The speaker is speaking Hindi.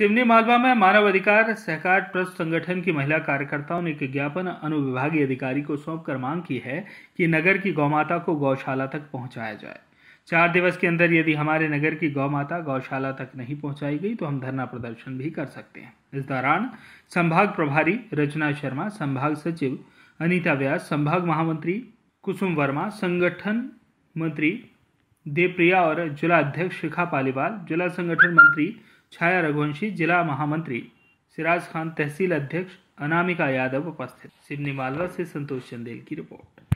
सिवनी मालवा में अधिकार सहकार ट्रस्ट संगठन की महिला कार्यकर्ताओं ने एक ज्ञापन अनुविभागीय अधिकारी को सौंप कर मांग की है कि नगर की गौमाता को गौशाला तक पहुंचाया जाए चार दिवस के अंदर यदि हमारे नगर की गौ माता गौशाला तक नहीं पहुंचाई गई तो हम धरना प्रदर्शन भी कर सकते हैं इस दौरान संभाग प्रभारी रचना शर्मा संभाग सचिव अनीता व्यास संभाग महामंत्री कुसुम वर्मा संगठन मंत्री देवप्रिया और जिला अध्यक्ष शिखा पालीवाल जिला संगठन मंत्री छाया रघुवंशी जिला महामंत्री सिराज खान तहसील अध्यक्ष अनामिका यादव उपस्थित सिवनी मालवा से संतोष चंदेल की रिपोर्ट